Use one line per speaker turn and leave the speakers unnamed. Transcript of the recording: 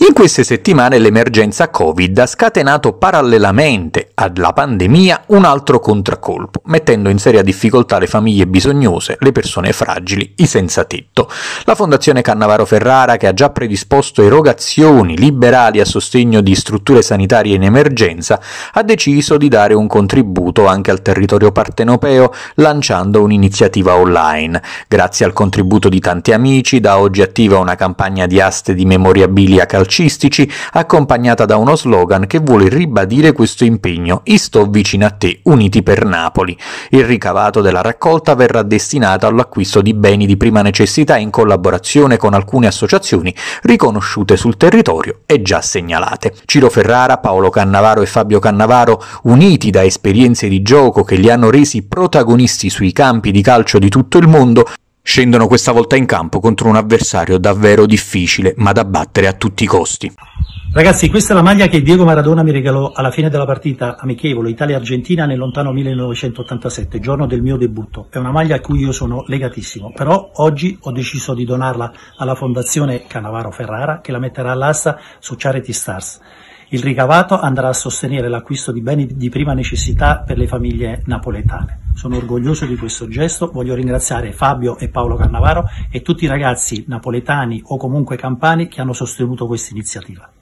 In queste settimane l'emergenza Covid ha scatenato parallelamente alla pandemia un altro contraccolpo, mettendo in seria difficoltà le famiglie bisognose, le persone fragili, i senza tetto. La Fondazione Cannavaro Ferrara, che ha già predisposto erogazioni liberali a sostegno di strutture sanitarie in emergenza, ha deciso di dare un contributo anche al territorio partenopeo lanciando un'iniziativa online. Grazie al contributo di tanti amici, da oggi attiva una campagna di aste di memoriabilia calciaria calcistici, accompagnata da uno slogan che vuole ribadire questo impegno, sto vicino a te, uniti per Napoli. Il ricavato della raccolta verrà destinato all'acquisto di beni di prima necessità in collaborazione con alcune associazioni riconosciute sul territorio e già segnalate. Ciro Ferrara, Paolo Cannavaro e Fabio Cannavaro, uniti da esperienze di gioco che li hanno resi protagonisti sui campi di calcio di tutto il mondo, scendono questa volta in campo contro un avversario davvero difficile, ma da battere a tutti i costi.
Ragazzi, questa è la maglia che Diego Maradona mi regalò alla fine della partita amichevole Italia-Argentina nel lontano 1987, giorno del mio debutto. È una maglia a cui io sono legatissimo, però oggi ho deciso di donarla alla Fondazione Canavaro Ferrara che la metterà all'asta su Charity Stars. Il ricavato andrà a sostenere l'acquisto di beni di prima necessità per le famiglie napoletane sono orgoglioso di questo gesto, voglio ringraziare Fabio e Paolo Cannavaro e tutti i ragazzi napoletani o comunque campani che hanno sostenuto questa iniziativa.